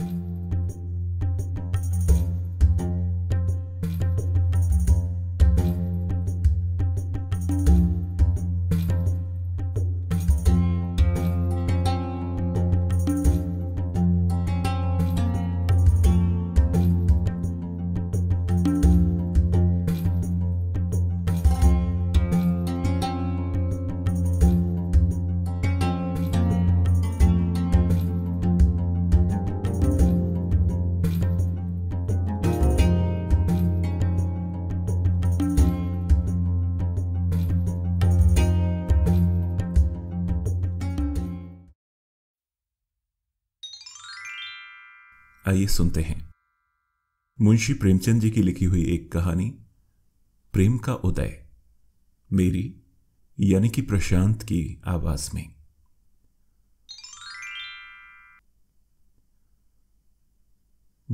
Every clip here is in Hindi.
you. आइए सुनते हैं मुंशी प्रेमचंद जी की लिखी हुई एक कहानी प्रेम का उदय मेरी यानी कि प्रशांत की आवाज में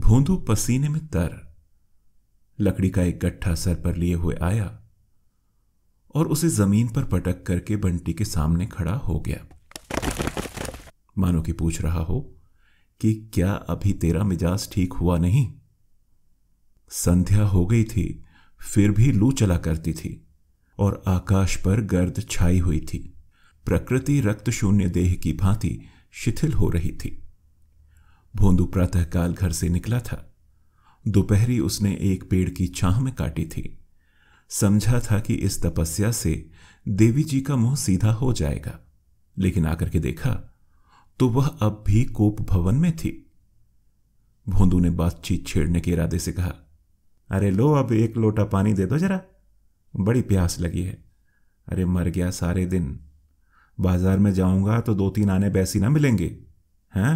भोंदू पसीने में तर लकड़ी का एक गट्ठा सर पर लिए हुए आया और उसे जमीन पर पटक करके बंटी के सामने खड़ा हो गया मानो कि पूछ रहा हो कि क्या अभी तेरा मिजाज ठीक हुआ नहीं संध्या हो गई थी फिर भी लू चला करती थी और आकाश पर गर्द छाई हुई थी प्रकृति रक्त शून्य देह की भांति शिथिल हो रही थी भोंदू प्रातःकाल घर से निकला था दोपहरी उसने एक पेड़ की छाह में काटी थी समझा था कि इस तपस्या से देवी जी का मुंह सीधा हो जाएगा लेकिन आकर के देखा तो वह अब भी कोप भवन में थी भोंदू ने बातचीत छेड़ने के इरादे से कहा अरे लो अब एक लोटा पानी दे दो जरा बड़ी प्यास लगी है अरे मर गया सारे दिन बाजार में जाऊंगा तो दो तीन आने बैसी ना मिलेंगे हैं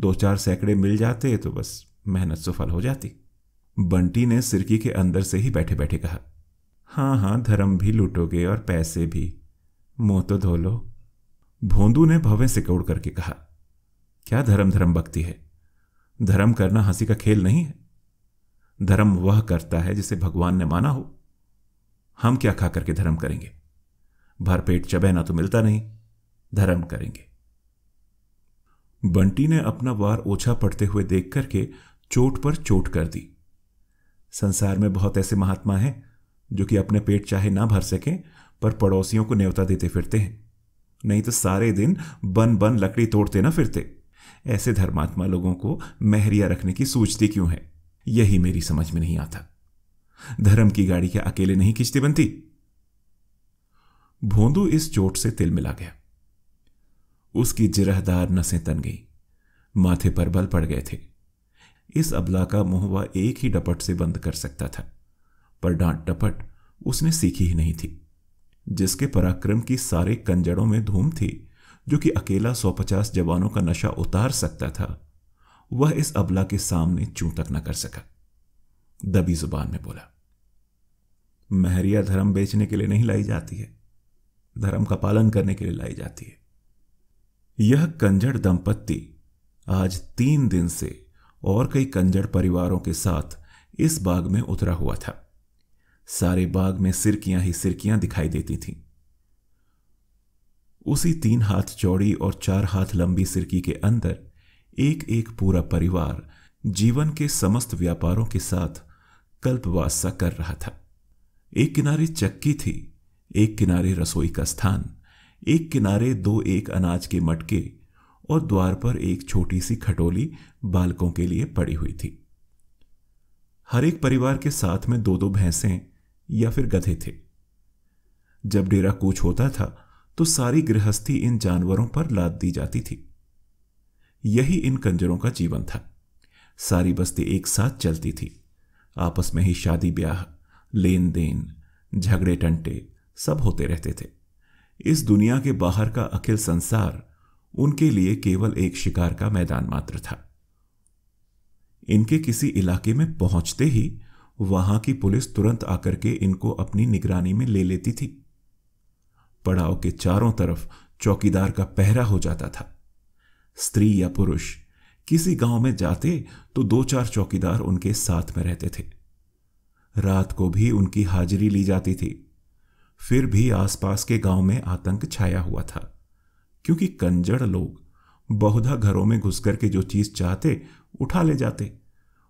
दो चार सैकड़े मिल जाते तो बस मेहनत सफल हो जाती बंटी ने सिरकी के अंदर से ही बैठे बैठे कहा हाँ हाँ धर्म भी लूटोगे और पैसे भी मुंह तो धो लो भोंदू ने भवें सिकोड़ करके कहा क्या धर्म धर्म भक्ति है धर्म करना हंसी का खेल नहीं है धर्म वह करता है जिसे भगवान ने माना हो हम क्या खा करके धर्म करेंगे भरपेट चबैना तो मिलता नहीं धर्म करेंगे बंटी ने अपना वार ओछा पड़ते हुए देख करके चोट पर चोट कर दी संसार में बहुत ऐसे महात्मा हैं जो कि अपने पेट चाहे ना भर सकें पर पड़ोसियों को न्यौता देते फिरते हैं नहीं तो सारे दिन बन बन लकड़ी तोड़ते ना फिरते ऐसे धर्मात्मा लोगों को मेहरिया रखने की सोचती क्यों है यही मेरी समझ में नहीं आता धर्म की गाड़ी क्या अकेले नहीं खींचती बनती भोंदू इस चोट से तिल मिला गया उसकी जिरहदार नसें तन गई माथे पर बल पड़ गए थे इस अबला का मुंह वह एक ही डपट से बंद कर सकता था पर डांट डपट उसने सीखी ही नहीं थी जिसके पराक्रम की सारे कंजड़ों में धूम थी जो कि अकेला सौ पचास जवानों का नशा उतार सकता था वह इस अबला के सामने चूं तक न कर सका दबी जुबान में बोला महरिया धर्म बेचने के लिए नहीं लाई जाती है धर्म का पालन करने के लिए लाई जाती है यह कंजड़ दंपत्ति आज तीन दिन से और कई कंजड़ परिवारों के साथ इस बाग में उतरा हुआ था सारे बाग में सिरकियां ही सिरकियां दिखाई देती थीं उसी तीन हाथ चौड़ी और चार हाथ लंबी सिरकी के अंदर एक एक पूरा परिवार जीवन के समस्त व्यापारों के साथ कल्पवास कर रहा था एक किनारे चक्की थी एक किनारे रसोई का स्थान एक किनारे दो एक अनाज के मटके और द्वार पर एक छोटी सी खटोली बालकों के लिए पड़ी हुई थी हर एक परिवार के साथ में दो दो भैंसें या फिर गधे थे जब डेरा कूच होता था तो सारी गृहस्थी इन जानवरों पर लाद दी जाती थी यही इन कंजरों का जीवन था सारी बस्ती एक साथ चलती थी आपस में ही शादी ब्याह लेन देन झगड़े टंटे सब होते रहते थे इस दुनिया के बाहर का अखिल संसार उनके लिए केवल एक शिकार का मैदान मात्र था इनके किसी इलाके में पहुंचते ही वहां की पुलिस तुरंत आकर के इनको अपनी निगरानी में ले लेती थी पड़ाव के चारों तरफ चौकीदार का पहरा हो जाता था स्त्री या पुरुष किसी गांव में जाते तो दो चार चौकीदार उनके साथ में रहते थे रात को भी उनकी हाजिरी ली जाती थी फिर भी आसपास के गांव में आतंक छाया हुआ था क्योंकि कंजड़ लोग बहुधा घरों में घुसकर के जो चीज चाहते उठा ले जाते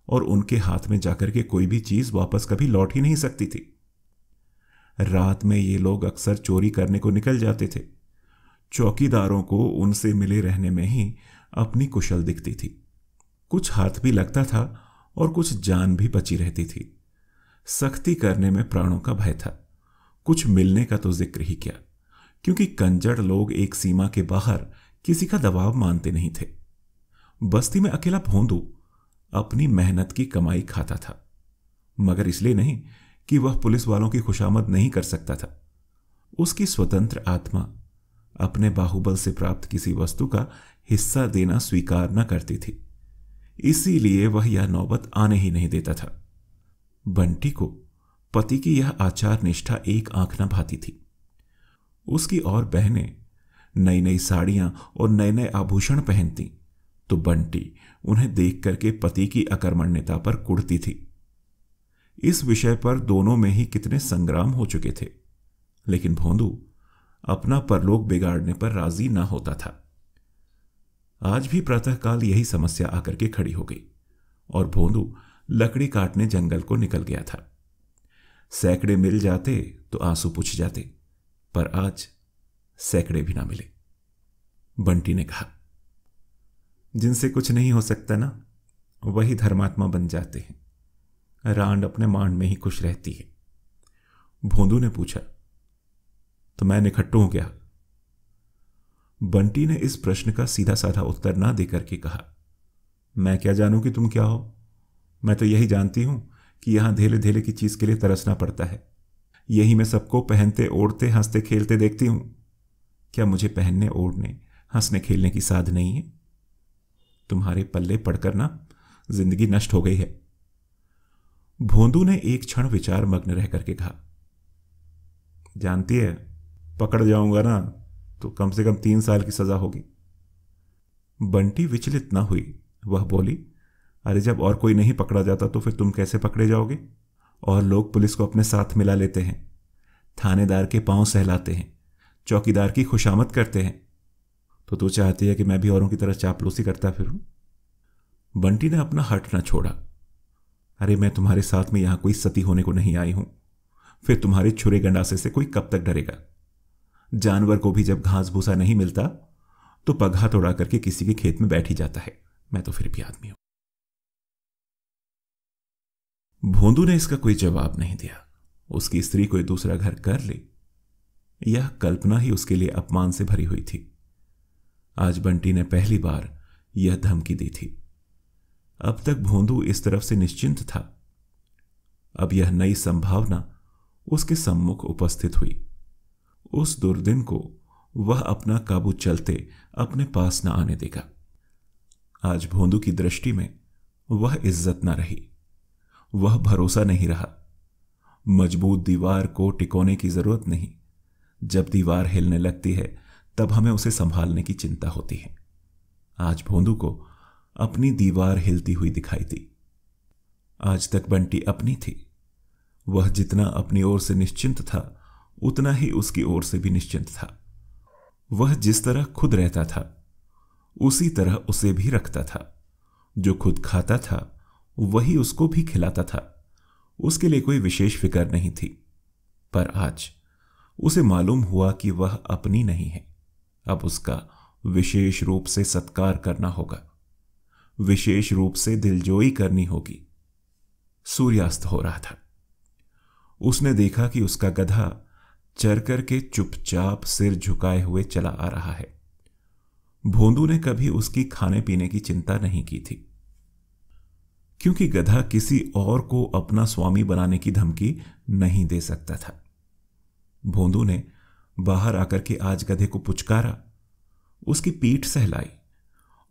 और उनके हाथ में जाकर के कोई भी चीज वापस कभी लौट ही नहीं सकती थी रात में ये लोग अक्सर चोरी करने को निकल जाते थे चौकीदारों को उनसे मिले रहने में ही अपनी कुशल दिखती थी कुछ हाथ भी लगता था और कुछ जान भी बची रहती थी सख्ती करने में प्राणों का भय था कुछ मिलने का तो जिक्र ही किया क्योंकि कंजड़ लोग एक सीमा के बाहर किसी का दबाव मानते नहीं थे बस्ती में अकेला भोंदू अपनी मेहनत की कमाई खाता था मगर इसलिए नहीं कि वह पुलिस वालों की खुशामद नहीं कर सकता था उसकी स्वतंत्र आत्मा अपने बाहुबल से प्राप्त किसी वस्तु का हिस्सा देना स्वीकार न करती थी इसीलिए वह यह नौबत आने ही नहीं देता था बंटी को पति की यह आचार निष्ठा एक आंख न भाती थी उसकी और बहनें नई नई साड़ियां और नए नए आभूषण पहनती तो बंटी उन्हें देख करके पति की अकर्मण्यता पर कुड़ती थी इस विषय पर दोनों में ही कितने संग्राम हो चुके थे लेकिन भोंदू अपना परलोक बिगाड़ने पर राजी ना होता था आज भी प्रातःकाल यही समस्या आकर के खड़ी हो गई और भोंदू लकड़ी काटने जंगल को निकल गया था सैकड़े मिल जाते तो आंसू पूछ जाते पर आज सैकड़े भी ना मिले बंटी ने कहा जिनसे कुछ नहीं हो सकता ना वही धर्मात्मा बन जाते हैं रांड अपने मांड में ही खुश रहती है भोंदू ने पूछा तो मैं निखट्टू हूं क्या बंटी ने इस प्रश्न का सीधा साधा उत्तर ना देकर के कहा मैं क्या जानूं कि तुम क्या हो मैं तो यही जानती हूं कि यहां धेले धेले की चीज के लिए तरसना पड़ता है यही मैं सबको पहनते ओढ़ते हंसते खेलते देखती हूं क्या मुझे पहनने ओढ़ने हंसने खेलने की साध नहीं है तुम्हारे पल्ले पड़कर ना जिंदगी नष्ट हो गई है भोंदू ने एक क्षण विचार मग्न रह करके कहा जानती है पकड़ जाऊंगा ना तो कम से कम तीन साल की सजा होगी बंटी विचलित ना हुई वह बोली अरे जब और कोई नहीं पकड़ा जाता तो फिर तुम कैसे पकड़े जाओगे और लोग पुलिस को अपने साथ मिला लेते हैं थानेदार के पांव सहलाते हैं चौकीदार की खुशामद करते हैं तो तू चाहती है कि मैं भी औरों की तरह चापलूसी करता फिरूं? बंटी ने अपना हट ना छोड़ा अरे मैं तुम्हारे साथ में यहां कोई सती होने को नहीं आई हूं फिर तुम्हारे छुरे गंडासे से कोई कब तक डरेगा जानवर को भी जब घास भूसा नहीं मिलता तो पगहा तोड़ा करके किसी के खेत में बैठ ही जाता है मैं तो फिर भी आदमी हूं भोंदू ने इसका कोई जवाब नहीं दिया उसकी स्त्री कोई दूसरा घर कर ले यह कल्पना ही उसके लिए अपमान से भरी हुई थी आज बंटी ने पहली बार यह धमकी दी थी अब तक भोंदू इस तरफ से निश्चिंत था अब यह नई संभावना उसके सम्मुख उपस्थित हुई उस दुर्दिन को वह अपना काबू चलते अपने पास न आने देगा आज भोंदू की दृष्टि में वह इज्जत न रही वह भरोसा नहीं रहा मजबूत दीवार को टिकोने की जरूरत नहीं जब दीवार हिलने लगती है तब हमें उसे संभालने की चिंता होती है आज भोंदू को अपनी दीवार हिलती हुई दिखाई दी आज तक बंटी अपनी थी वह जितना अपनी ओर से निश्चिंत था उतना ही उसकी ओर से भी निश्चिंत था वह जिस तरह खुद रहता था उसी तरह उसे भी रखता था जो खुद खाता था वही उसको भी खिलाता था उसके लिए कोई विशेष फिक्र नहीं थी पर आज उसे मालूम हुआ कि वह अपनी नहीं है अब उसका विशेष रूप से सत्कार करना होगा विशेष रूप से दिलजोई करनी होगी सूर्यास्त हो रहा था उसने देखा कि उसका गधा चर करके चुपचाप सिर झुकाए हुए चला आ रहा है भोंदू ने कभी उसकी खाने पीने की चिंता नहीं की थी क्योंकि गधा किसी और को अपना स्वामी बनाने की धमकी नहीं दे सकता था भोंदू ने बाहर आकर के आज गधे को पुचकारा उसकी पीठ सहलाई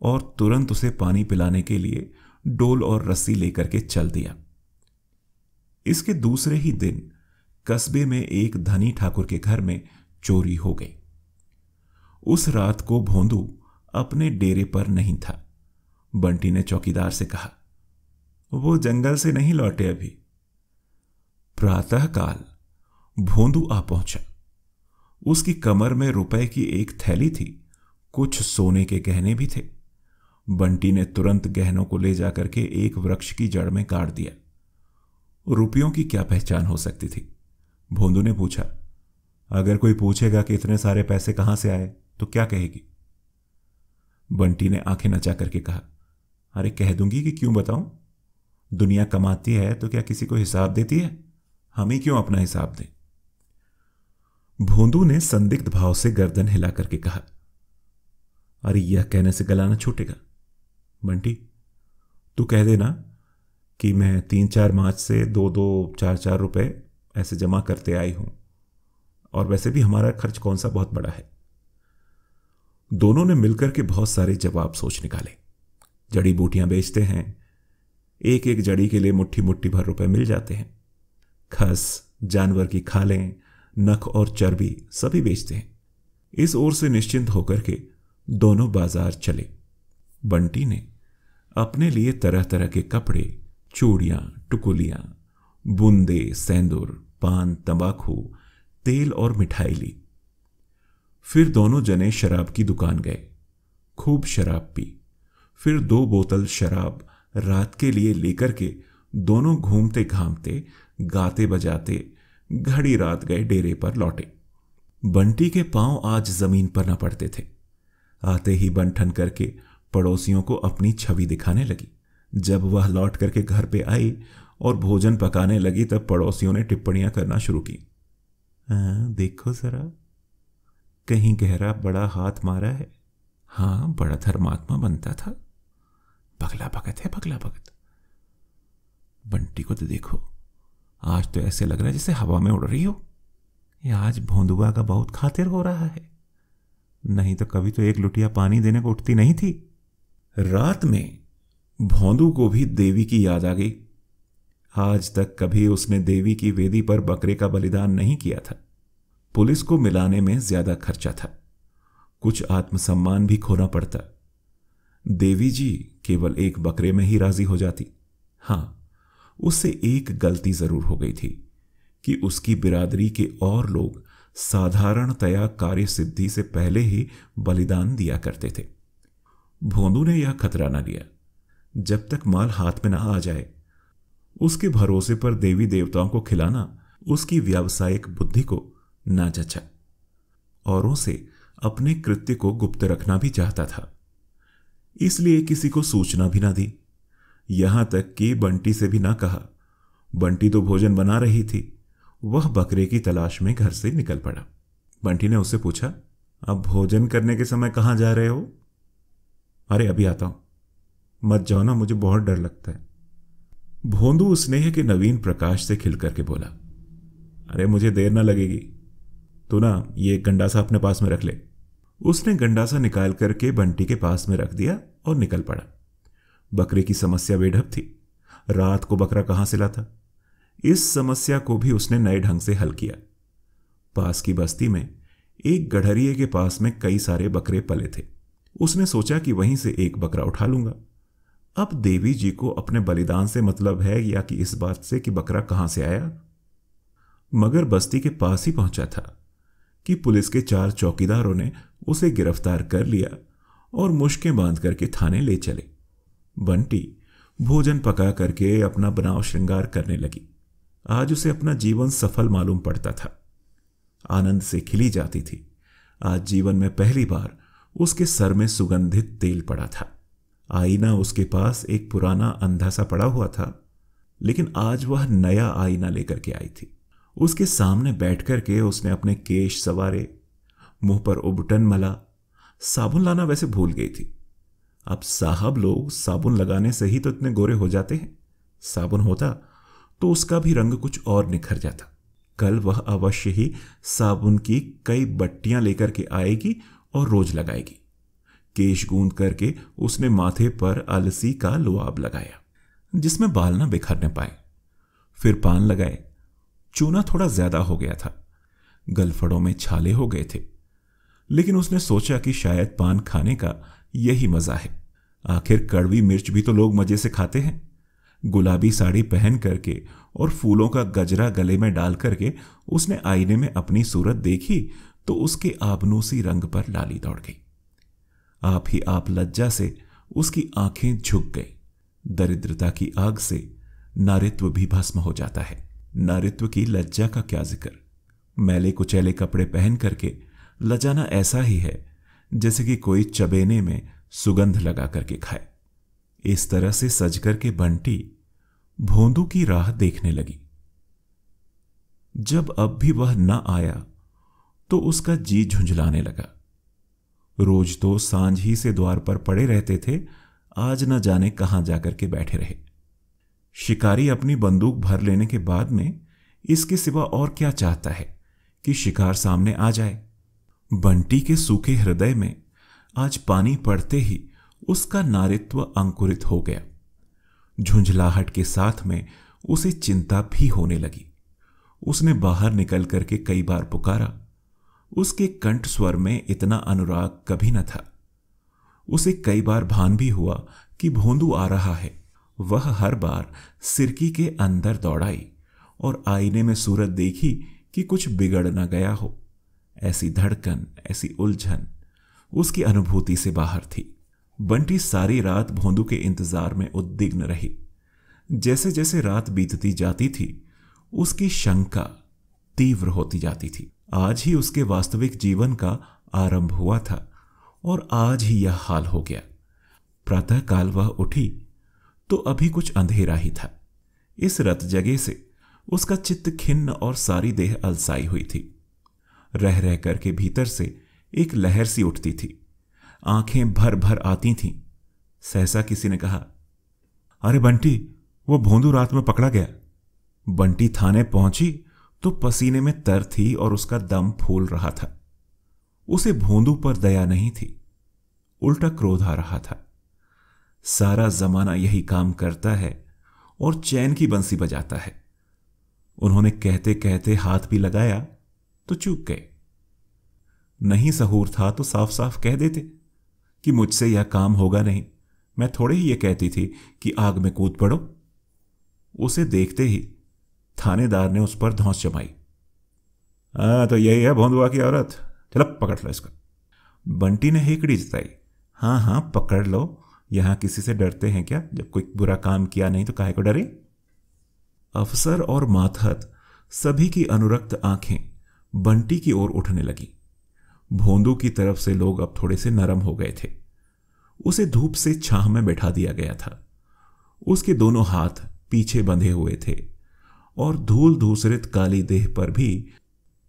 और तुरंत उसे पानी पिलाने के लिए डोल और रस्सी लेकर के चल दिया इसके दूसरे ही दिन कस्बे में एक धनी ठाकुर के घर में चोरी हो गई उस रात को भोंदू अपने डेरे पर नहीं था बंटी ने चौकीदार से कहा वो जंगल से नहीं लौटे अभी प्रातःकाल भोंदू आ पहुंचा उसकी कमर में रुपए की एक थैली थी कुछ सोने के गहने भी थे बंटी ने तुरंत गहनों को ले जाकर के एक वृक्ष की जड़ में गाड़ दिया रुपयों की क्या पहचान हो सकती थी भोंदू ने पूछा अगर कोई पूछेगा कि इतने सारे पैसे कहां से आए तो क्या कहेगी बंटी ने आंखें नचा करके कहा अरे कह दूंगी कि क्यों बताऊं दुनिया कमाती है तो क्या किसी को हिसाब देती है हम ही क्यों अपना हिसाब दें भोंदू ने संदिग्ध भाव से गर्दन हिला करके कहा अरे यह कहने से गलाना छूटेगा बंटी तू कह देना कि मैं तीन चार मार्च से दो दो चार चार रुपए ऐसे जमा करते आई हूं और वैसे भी हमारा खर्च कौन सा बहुत बड़ा है दोनों ने मिलकर के बहुत सारे जवाब सोच निकाले जड़ी बूटियां बेचते हैं एक एक जड़ी के लिए मुट्ठी मुट्ठी भर रुपए मिल जाते हैं खस जानवर की खालें नख और चर्बी सभी बेचते हैं इस ओर से निश्चिंत होकर के दोनों बाजार चले बंटी ने अपने लिए तरह तरह के कपड़े चूड़ियां टुकुलियां बूंदे सेंदूर पान तंबाकू तेल और मिठाई ली फिर दोनों जने शराब की दुकान गए खूब शराब पी फिर दो बोतल शराब रात के लिए लेकर के दोनों घूमते घामते गाते बजाते घड़ी रात गए डेरे पर लौटे बंटी के पांव आज जमीन पर न पड़ते थे आते ही बंठन करके पड़ोसियों को अपनी छवि दिखाने लगी जब वह लौट करके घर पे आई और भोजन पकाने लगी तब पड़ोसियों ने टिप्पणियां करना शुरू की आ, देखो जरा कहीं गहरा बड़ा हाथ मारा है हाँ बड़ा धर्मात्मा बनता था पगला भगत है पगला भगत बंटी को तो देखो आज तो ऐसे लग रहा है जैसे हवा में उड़ रही हो या आज भोंदुआ का बहुत खातिर हो रहा है नहीं तो कभी तो एक लुटिया पानी देने को उठती नहीं थी रात में भोंदू को भी देवी की याद आ गई आज तक कभी उसने देवी की वेदी पर बकरे का बलिदान नहीं किया था पुलिस को मिलाने में ज्यादा खर्चा था कुछ आत्मसम्मान भी खोना पड़ता देवी जी केवल एक बकरे में ही राजी हो जाती हां उससे एक गलती ज़रूर हो गई थी कि उसकी बिरादरी के और लोग साधारणतया कार्य सिद्धि से पहले ही बलिदान दिया करते थे भोंदू ने यह खतरा न लिया जब तक माल हाथ में ना आ जाए उसके भरोसे पर देवी देवताओं को खिलाना उसकी व्यावसायिक बुद्धि को ना जचा औरों से अपने कृत्य को गुप्त रखना भी चाहता था इसलिए किसी को सूचना भी ना दी यहां तक कि बंटी से भी ना कहा बंटी तो भोजन बना रही थी वह बकरे की तलाश में घर से निकल पड़ा बंटी ने उससे पूछा अब भोजन करने के समय कहाँ जा रहे हो अरे अभी आता हूं मत जाओ ना मुझे बहुत डर लगता है भोंदू स्नेह के नवीन प्रकाश से खिल करके बोला अरे मुझे देर ना लगेगी तो ना ये गंडासा अपने पास में रख ले उसने गंडासा निकाल करके बंटी के पास में रख दिया और निकल पड़ा बकरे की समस्या बेढप थी रात को बकरा कहां से लाता इस समस्या को भी उसने नए ढंग से हल किया पास की बस्ती में एक गढ़रिए के पास में कई सारे बकरे पले थे उसने सोचा कि वहीं से एक बकरा उठा लूंगा अब देवी जी को अपने बलिदान से मतलब है या कि इस बात से कि बकरा कहाँ से आया मगर बस्ती के पास ही पहुंचा था कि पुलिस के चार चौकीदारों ने उसे गिरफ्तार कर लिया और मुश्कें बांध करके थाने ले चले बंटी भोजन पका करके अपना बनाव श्रृंगार करने लगी आज उसे अपना जीवन सफल मालूम पड़ता था आनंद से खिली जाती थी आज जीवन में पहली बार उसके सर में सुगंधित तेल पड़ा था आईना उसके पास एक पुराना अंधा सा पड़ा हुआ था लेकिन आज वह नया आईना लेकर के आई थी उसके सामने बैठ करके के उसने अपने केश सवारे मुंह पर उबटन मला साबुन लाना वैसे भूल गई थी अब साहब लोग साबुन लगाने से ही तो इतने गोरे हो जाते हैं साबुन होता तो उसका भी रंग कुछ और निखर जाता कल वह अवश्य ही साबुन की कई बट्टियां लेकर के आएगी और रोज लगाएगी केश गूंद करके उसने माथे पर अलसी का लुआब लगाया जिसमें बाल ना बिखरने पाए फिर पान लगाए चूना थोड़ा ज्यादा हो गया था गलफड़ों में छाले हो गए थे लेकिन उसने सोचा कि शायद पान खाने का यही मज़ा है आखिर कड़वी मिर्च भी तो लोग मज़े से खाते हैं गुलाबी साड़ी पहन करके और फूलों का गजरा गले में डाल करके उसने आईने में अपनी सूरत देखी तो उसके आबनूसी रंग पर लाली दौड़ गई आप ही आप लज्जा से उसकी आंखें झुक गई दरिद्रता की आग से नारित्व भी भस्म हो जाता है नारित्व की लज्जा का क्या जिक्र मैले कुचैले कपड़े पहन करके लजाना ऐसा ही है जैसे कि कोई चबेने में सुगंध लगा करके खाए इस तरह से सज करके बंटी भोंदू की राह देखने लगी जब अब भी वह न आया तो उसका जी झुंझलाने लगा रोज तो सांझ ही से द्वार पर पड़े रहते थे आज न जाने कहां जाकर के बैठे रहे शिकारी अपनी बंदूक भर लेने के बाद में इसके सिवा और क्या चाहता है कि शिकार सामने आ जाए बंटी के सूखे हृदय में आज पानी पड़ते ही उसका नारित्व अंकुरित हो गया झुंझलाहट के साथ में उसे चिंता भी होने लगी उसने बाहर निकल करके कई बार पुकारा उसके कंठ स्वर में इतना अनुराग कभी न था उसे कई बार भान भी हुआ कि भोंदू आ रहा है वह हर बार सिरकी के अंदर दौड़ाई और आईने में सूरत देखी कि कुछ बिगड़ न गया हो ऐसी धड़कन ऐसी उलझन उसकी अनुभूति से बाहर थी बंटी सारी रात भोंदू के इंतजार में उद्विग्न रही जैसे जैसे रात बीतती जाती थी उसकी शंका तीव्र होती जाती थी आज ही उसके वास्तविक जीवन का आरंभ हुआ था और आज ही यह हाल हो गया प्रातःकाल वह उठी तो अभी कुछ अंधेरा ही था इस रत जगह से उसका चित्त खिन्न और सारी देह अलसाई हुई थी रह रह करके भीतर से एक लहर सी उठती थी आंखें भर भर आती थीं सहसा किसी ने कहा अरे बंटी वो भोंदू रात में पकड़ा गया बंटी थाने पहुंची तो पसीने में तर थी और उसका दम फूल रहा था उसे भोंदू पर दया नहीं थी उल्टा क्रोध आ रहा था सारा जमाना यही काम करता है और चैन की बंसी बजाता है उन्होंने कहते कहते हाथ भी लगाया तो चूक गए नहीं सहूर था तो साफ साफ कह देते कि मुझसे यह काम होगा नहीं मैं थोड़े ही यह कहती थी कि आग में कूद पड़ो उसे देखते ही थानेदार ने उस पर धौस जमाई हाँ तो यही है भोंदुआ की औरत चलो पकड़ लो इसका बंटी ने हेकड़ी जताई हाँ हाँ पकड़ लो यहां किसी से डरते हैं क्या जब कोई बुरा काम किया नहीं तो काहे को डरे अफसर और माथहत सभी की अनुरक्त आंखें बंटी की ओर उठने लगी भोंदू की तरफ से लोग अब थोड़े से नरम हो गए थे उसे धूप से छाह में बैठा दिया गया था उसके दोनों हाथ पीछे बंधे हुए थे और धूल धूसरित काली देह पर भी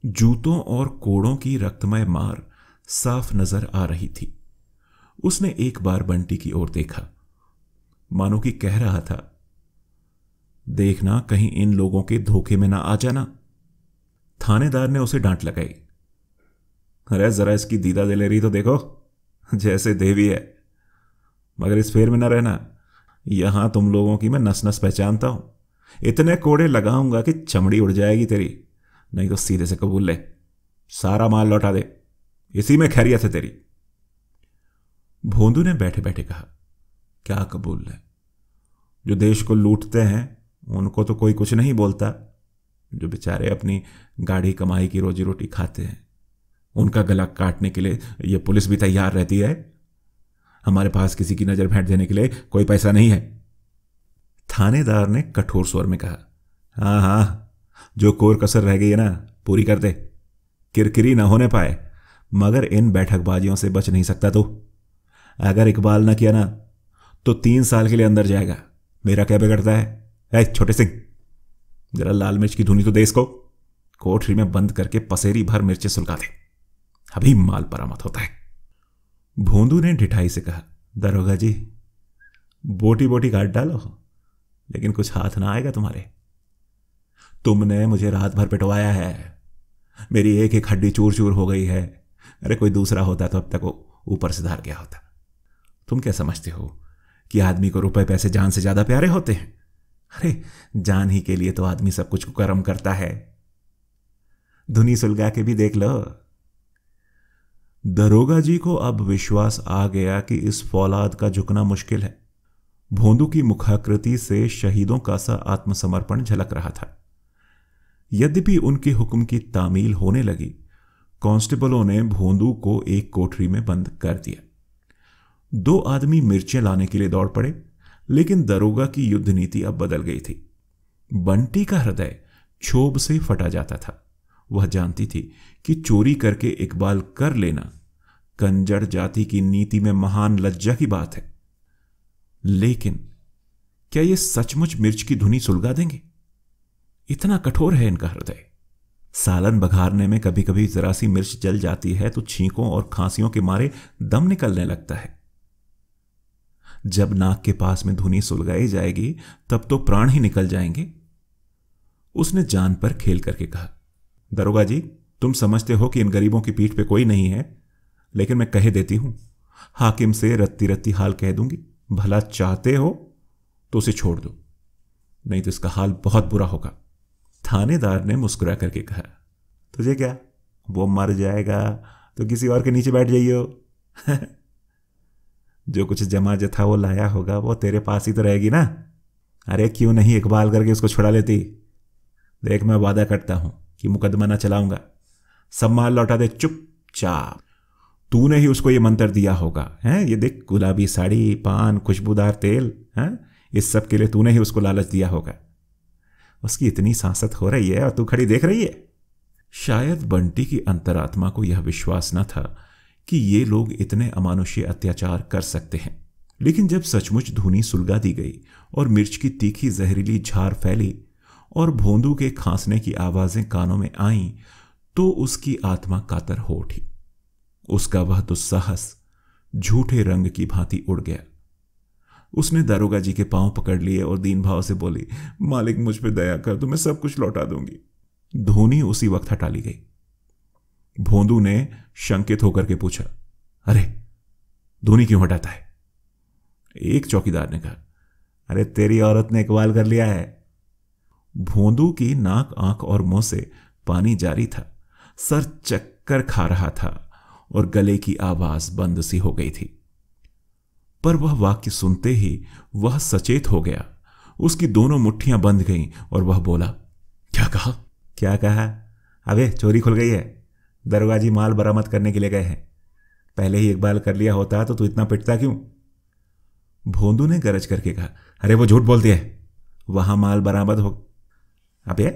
जूतों और कोड़ों की रक्तमय मार साफ नजर आ रही थी उसने एक बार बंटी की ओर देखा मानो कि कह रहा था देखना कहीं इन लोगों के धोखे में ना आ जाना थानेदार ने उसे डांट लगाई अरे जरा इसकी दीदा दे रही तो देखो जैसे देवी है मगर इस फेर में न रहना यहां तुम लोगों की मैं नस नस पहचानता हूं इतने कोड़े लगाऊंगा कि चमड़ी उड़ जाएगी तेरी नहीं तो सीधे से कबूल ले सारा माल लौटा दे इसी में खैरियत है तेरी भोंदू ने बैठे बैठे कहा क्या कबूल है जो देश को लूटते हैं उनको तो कोई कुछ नहीं बोलता जो बेचारे अपनी गाढ़ी कमाई की रोजी रोटी खाते हैं उनका गला काटने के लिए यह पुलिस भी तैयार रहती है हमारे पास किसी की नज़र फेंट देने के लिए कोई पैसा नहीं है थानेदार ने कठोर स्वर में कहा हाँ हाँ जो कोर कसर रह गई है ना पूरी कर दे किरकिरी ना होने पाए मगर इन बैठकबाजियों से बच नहीं सकता तू अगर इकबाल ना किया ना तो तीन साल के लिए अंदर जाएगा मेरा क्या बिगड़ता है छोटे सिंह जरा लाल मिर्च की धुनी तो दे इसको कोठरी में बंद करके पसेरी भर मिर्चें सुलगा दे अभी माल बरामद होता है भोंदू ने ढिठाई से कहा दरोगा जी बोटी बोटी काट डालो लेकिन कुछ हाथ ना आएगा तुम्हारे तुमने मुझे रात भर पिटवाया है मेरी एक एक हड्डी चूर चूर हो गई है अरे कोई दूसरा होता तो अब तक ऊपर से धार गया होता तुम क्या समझते हो कि आदमी को रुपए पैसे जान से ज्यादा प्यारे होते हैं अरे जान ही के लिए तो आदमी सब कुछ को करता है धुनी सुलगा के भी देख लो दरोगा जी को अब विश्वास आ गया कि इस फौलाद का झुकना मुश्किल है भोंदू की मुखाकृति से शहीदों का सा आत्मसमर्पण झलक रहा था यद्यपि उनके हुक्म की तामील होने लगी कांस्टेबलों ने भोंदू को एक कोठरी में बंद कर दिया दो आदमी मिर्चें लाने के लिए दौड़ पड़े लेकिन दरोगा की युद्ध नीति अब बदल गई थी बंटी का हृदय क्षोभ से फटा जाता था वह जानती थी कि चोरी करके इकबाल कर लेना कंजर जाति की नीति में महान लज्जा की बात है लेकिन क्या यह सचमुच मिर्च की धुनी सुलगा देंगे इतना कठोर है इनका हृदय सालन बघारने में कभी कभी जरा सी मिर्च जल जाती है तो छींकों और खांसियों के मारे दम निकलने लगता है जब नाक के पास में धुनी सुलगाई जाएगी तब तो प्राण ही निकल जाएंगे उसने जान पर खेल करके कहा दरोगा जी तुम समझते हो कि इन गरीबों की पीठ पे कोई नहीं है लेकिन मैं कह देती हूं हाकिम से रत्ती रत्ती हाल कह दूंगी भला चाहते हो तो उसे छोड़ दो नहीं तो इसका हाल बहुत बुरा होगा थानेदार ने मुस्कुरा करके कहा तुझे क्या वो मर जाएगा तो किसी और के नीचे बैठ जाइयो जो कुछ जमा था वो लाया होगा वो तेरे पास ही तो रहेगी ना अरे क्यों नहीं इकबाल करके उसको छुड़ा लेती देख मैं वादा करता हूँ कि मुकदमा ना चलाऊंगा सब माल लौटा दे चुपचाप तूने ही उसको ये मंत्र दिया होगा हैं ये देख गुलाबी साड़ी पान खुशबूदार तेल हैं इस सब के लिए तूने ही उसको लालच दिया होगा उसकी इतनी सांसत हो रही है और तू खड़ी देख रही है शायद बंटी की अंतरात्मा को यह विश्वास न था कि ये लोग इतने अमानुषीय अत्याचार कर सकते हैं लेकिन जब सचमुच धुनी सुलगा दी गई और मिर्च की तीखी जहरीली झार फैली और भोंदू के खांसने की आवाजें कानों में आईं तो उसकी आत्मा कातर हो उठी उसका वह दुस्साहस झूठे रंग की भांति उड़ गया उसने दारोगा जी के पांव पकड़ लिए और दीन भाव से बोली मालिक मुझ पर दया कर तो मैं सब कुछ लौटा दूंगी धोनी उसी वक्त हटा ली गई भोंदू ने शंकित होकर के पूछा अरे धोनी क्यों हटाता है एक चौकीदार ने कहा अरे तेरी औरत ने इकबाल कर लिया है भोंदू की नाक आंख और मुंह से पानी जारी था सर चक्कर खा रहा था और गले की आवाज बंद सी हो गई थी पर वह वाक्य सुनते ही वह सचेत हो गया उसकी दोनों मुट्ठियां बंद गईं और वह बोला क्या कहा क्या कहा अबे चोरी खुल गई है दरोगा जी माल बरामद करने के लिए गए हैं पहले ही इकबाल कर लिया होता तो तू इतना पिटता क्यों भोंदू ने गरज करके कहा अरे वो झूठ बोलती है वहां माल बरामद हो अबे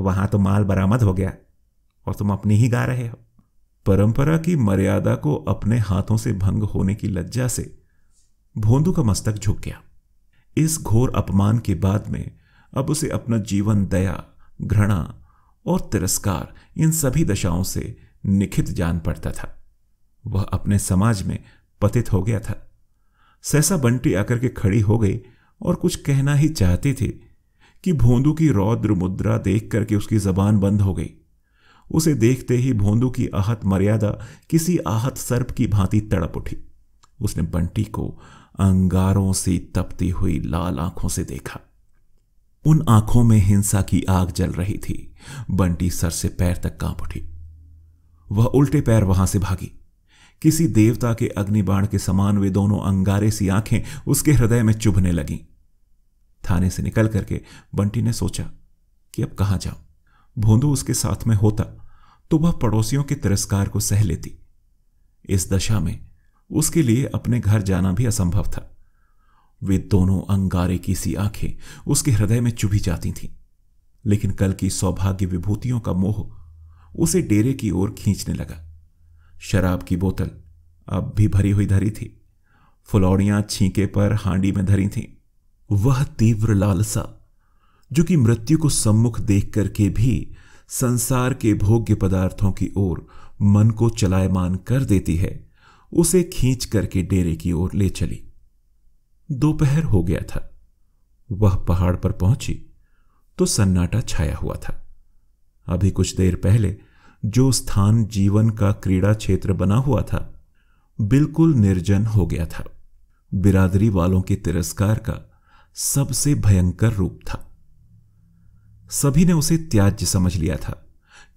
वहां तो माल बरामद हो गया और तुम अपनी ही गा रहे हो परंपरा की मर्यादा को अपने हाथों से भंग होने की लज्जा से भोंदू का मस्तक झुक गया इस घोर अपमान के बाद में अब उसे अपना जीवन दया घृणा और तिरस्कार इन सभी दशाओं से निखित जान पड़ता था वह अपने समाज में पतित हो गया था सहसा बंटी आकर के खड़ी हो गई और कुछ कहना ही चाहती थी कि भोंदू की रौद्र मुद्रा देख करके उसकी जबान बंद हो गई उसे देखते ही भोंदू की आहत मर्यादा किसी आहत सर्प की भांति तड़प उठी उसने बंटी को अंगारों से तपती हुई लाल आंखों से देखा उन आंखों में हिंसा की आग जल रही थी बंटी सर से पैर तक कांप उठी वह उल्टे पैर वहां से भागी किसी देवता के अग्निबाण के समान वे दोनों अंगारे सी आंखें उसके हृदय में चुभने लगीं थाने से निकल करके बंटी ने सोचा कि अब कहां जाऊं भोंदू उसके साथ में होता तो वह पड़ोसियों के तिरस्कार को सह लेती इस दशा में उसके लिए अपने घर जाना भी असंभव था वे दोनों अंगारे की सी आंखें उसके हृदय में चुभी जाती थीं लेकिन कल की सौभाग्य विभूतियों का मोह उसे डेरे की ओर खींचने लगा शराब की बोतल अब भी भरी हुई धरी थी फुलौड़ियां छींके पर हांडी में धरी थीं वह तीव्र लालसा जो कि मृत्यु को सम्मुख देख करके भी संसार के भोग्य पदार्थों की ओर मन को चलायमान कर देती है उसे खींच करके डेरे की ओर ले चली दोपहर हो गया था वह पहाड़ पर पहुंची तो सन्नाटा छाया हुआ था अभी कुछ देर पहले जो स्थान जीवन का क्रीड़ा क्षेत्र बना हुआ था बिल्कुल निर्जन हो गया था बिरादरी वालों के तिरस्कार का सबसे भयंकर रूप था सभी ने उसे त्याज्य समझ लिया था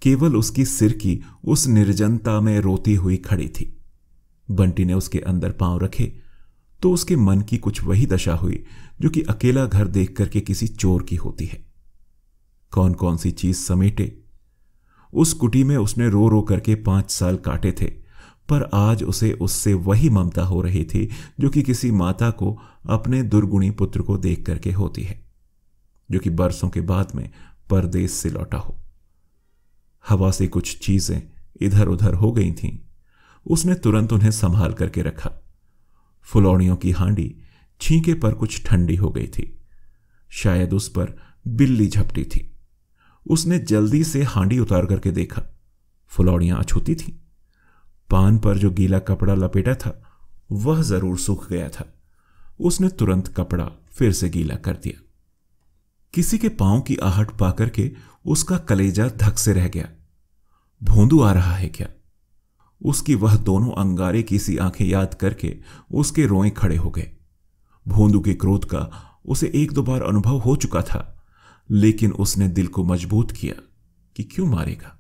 केवल उसकी सिर की उस निर्जनता में रोती हुई खड़ी थी बंटी ने उसके अंदर पांव रखे तो उसके मन की कुछ वही दशा हुई जो कि अकेला घर देख करके किसी चोर की होती है कौन कौन सी चीज समेटे उस कुटी में उसने रो रो करके पांच साल काटे थे पर आज उसे उससे वही ममता हो रही थी जो कि किसी माता को अपने दुर्गुणी पुत्र को देख करके होती है जो कि बरसों के बाद में परदेश से लौटा हो हवा से कुछ चीजें इधर उधर हो गई थीं उसने तुरंत उन्हें संभाल करके रखा फुलौड़ियों की हांडी छींके पर कुछ ठंडी हो गई थी शायद उस पर बिल्ली झपटी थी उसने जल्दी से हांडी उतार करके देखा फुलौड़ियां अछूती थी पान पर जो गीला कपड़ा लपेटा था वह जरूर सूख गया था उसने तुरंत कपड़ा फिर से गीला कर दिया किसी के पांव की आहट पाकर के उसका कलेजा धक से रह गया भोंदू आ रहा है क्या उसकी वह दोनों अंगारे की सी आंखें याद करके उसके रोए खड़े हो गए भोंदू के क्रोध का उसे एक दो बार अनुभव हो चुका था लेकिन उसने दिल को मजबूत किया कि क्यों मारेगा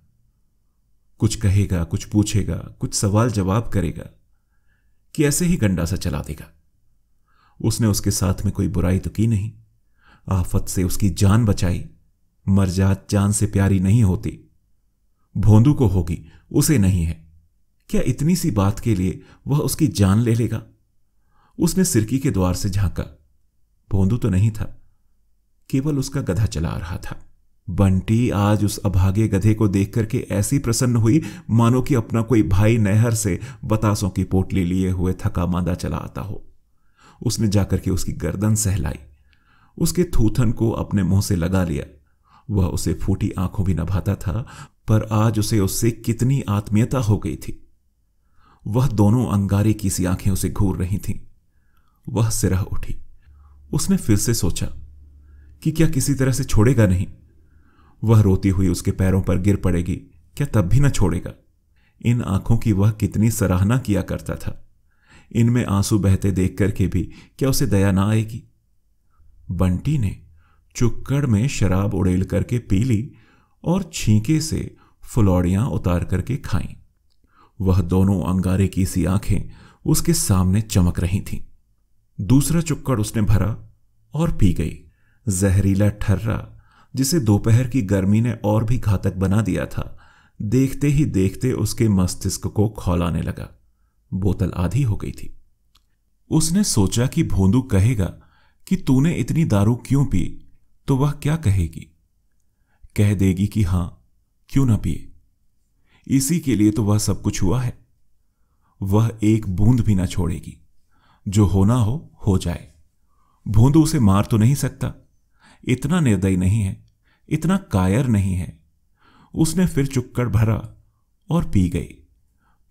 कुछ कहेगा कुछ पूछेगा कुछ सवाल जवाब करेगा कि ऐसे ही गंडा सा चला देगा उसने उसके साथ में कोई बुराई तो की नहीं आफत से उसकी जान बचाई मरजात जान से प्यारी नहीं होती भोंदू को होगी उसे नहीं है क्या इतनी सी बात के लिए वह उसकी जान ले लेगा उसने सिरकी के द्वार से झांका भोंदू तो नहीं था केवल उसका गधा चला रहा था बंटी आज उस अभागे गधे को देख करके ऐसी प्रसन्न हुई मानो कि अपना कोई भाई नहर से बतासों की पोटली लिए हुए थका मांदा चला आता हो उसने जाकर के उसकी गर्दन सहलाई उसके थूथन को अपने मुंह से लगा लिया वह उसे फूटी आंखों भी नभाता था पर आज उसे उससे कितनी आत्मीयता हो गई थी वह दोनों अंगारे की सी आंखें उसे घूर रही थीं। वह सिरह उठी उसने फिर से सोचा कि क्या किसी तरह से छोड़ेगा नहीं वह रोती हुई उसके पैरों पर गिर पड़ेगी क्या तब भी न छोड़ेगा इन आंखों की वह कितनी सराहना किया करता था इनमें आंसू बहते देख करके भी क्या उसे दया ना आएगी बंटी ने चुक्कड़ में शराब उड़ेल करके पी ली और छींके से फुलौड़ियां उतार करके खाईं वह दोनों अंगारे की सी आंखें उसके सामने चमक रही थीं। दूसरा चुक्कड़ उसने भरा और पी गई जहरीला ठर्रा जिसे दोपहर की गर्मी ने और भी घातक बना दिया था देखते ही देखते उसके मस्तिष्क को खौलाने लगा बोतल आधी हो गई थी उसने सोचा कि भोंदू कहेगा कि तूने इतनी दारू क्यों पी तो वह क्या कहेगी कह देगी कि हां क्यों ना पिए इसी के लिए तो वह सब कुछ हुआ है वह एक बूंद भी ना छोड़ेगी जो होना हो हो जाए बूंद उसे मार तो नहीं सकता इतना निर्दयी नहीं है इतना कायर नहीं है उसने फिर चुक्कर भरा और पी गई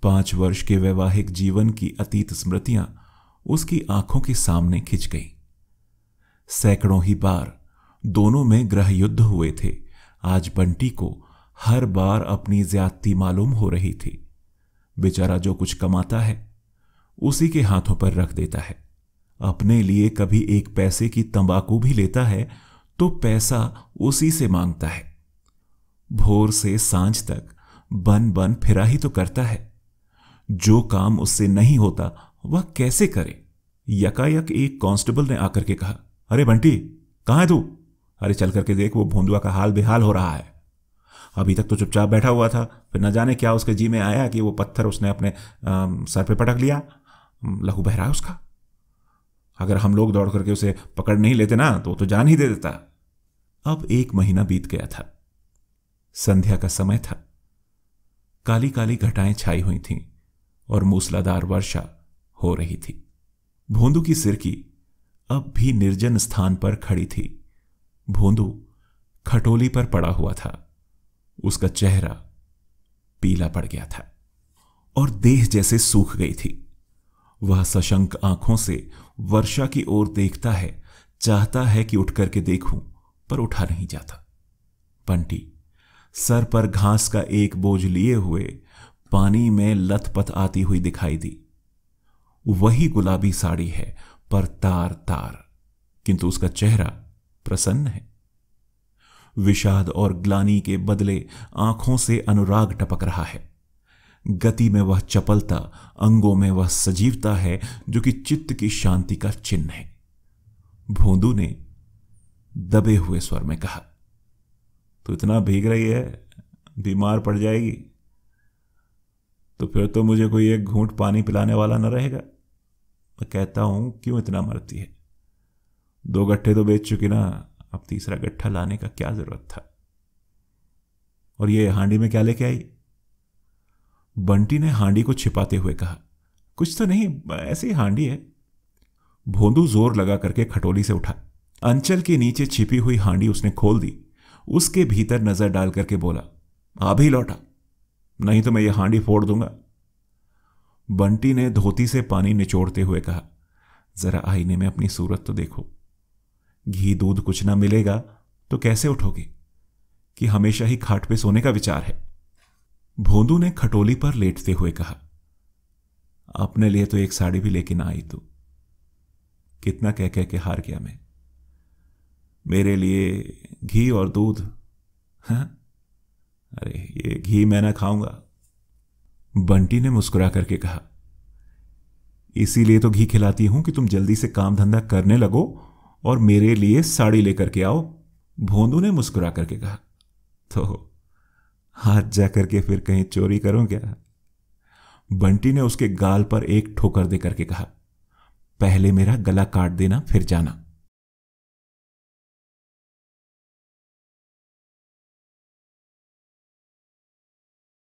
पांच वर्ष के वैवाहिक जीवन की अतीत स्मृतियां उसकी आंखों के सामने खिंच गईं सैकड़ों ही बार दोनों में ग्रह युद्ध हुए थे आज बंटी को हर बार अपनी ज्यादती मालूम हो रही थी बेचारा जो कुछ कमाता है उसी के हाथों पर रख देता है अपने लिए कभी एक पैसे की तंबाकू भी लेता है तो पैसा उसी से मांगता है भोर से सांझ तक बन बन फिरा ही तो करता है जो काम उससे नहीं होता वह कैसे करे यकायक एक कांस्टेबल ने आकर के कहा अरे बंटी कहां है तू अरे चल करके देख वो भोंदुआ का हाल बेहाल हो रहा है अभी तक तो चुपचाप बैठा हुआ था फिर न जाने क्या उसके जी में आया कि वो पत्थर उसने अपने आ, सर पे पटक लिया लहू बहरा है उसका अगर हम लोग दौड़ करके उसे पकड़ नहीं लेते ना तो वो तो जान ही दे देता अब एक महीना बीत गया था संध्या का समय था काली काली घटाएं छाई हुई थीं और मूसलाधार वर्षा हो रही थी भोंदू की सिरकी अब भी निर्जन स्थान पर खड़ी थी भोंदू खटोली पर पड़ा हुआ था उसका चेहरा पीला पड़ गया था और देह जैसे सूख गई थी वह सशंक आंखों से वर्षा की ओर देखता है चाहता है कि उठ करके देखूं पर उठा नहीं जाता पंटी सर पर घास का एक बोझ लिए हुए पानी में लथपथ आती हुई दिखाई दी वही गुलाबी साड़ी है पर तार तार किंतु उसका चेहरा प्रसन्न है विषाद और ग्लानी के बदले आंखों से अनुराग टपक रहा है गति में वह चपलता अंगों में वह सजीवता है जो कि चित्त की शांति का चिन्ह है भोंदू ने दबे हुए स्वर में कहा तो इतना भीग रही है बीमार पड़ जाएगी तो फिर तो मुझे कोई एक घूंट पानी पिलाने वाला न रहेगा मैं कहता हूं क्यों इतना मरती है दो गट्ठे तो बेच चुकी ना अब तीसरा गट्ठा लाने का क्या जरूरत था और ये हांडी में क्या लेके आई बंटी ने हांडी को छिपाते हुए कहा कुछ तो नहीं ऐसे ही हांडी है भोंदू जोर लगा करके खटोली से उठा अंचल के नीचे छिपी हुई हांडी उसने खोल दी उसके भीतर नजर डाल करके बोला आप ही लौटा नहीं तो मैं ये हांडी फोड़ दूंगा बंटी ने धोती से पानी निचोड़ते हुए कहा जरा आईने में अपनी सूरत तो देखो घी दूध कुछ ना मिलेगा तो कैसे उठोगे कि हमेशा ही खाट पे सोने का विचार है भोंदू ने खटोली पर लेटते हुए कहा अपने लिए तो एक साड़ी भी लेके ना आई तू कितना कह कह के हार गया मैं मेरे लिए घी और दूध हाँ? अरे ये घी मैं ना खाऊंगा बंटी ने मुस्कुरा करके कहा इसीलिए तो घी खिलाती हूं कि तुम जल्दी से काम धंधा करने लगो और मेरे लिए साड़ी लेकर के आओ भोंदू ने मुस्कुरा करके कहा तो हाथ जा करके फिर कहीं चोरी करूं क्या बंटी ने उसके गाल पर एक ठोकर देकर के कहा पहले मेरा गला काट देना फिर जाना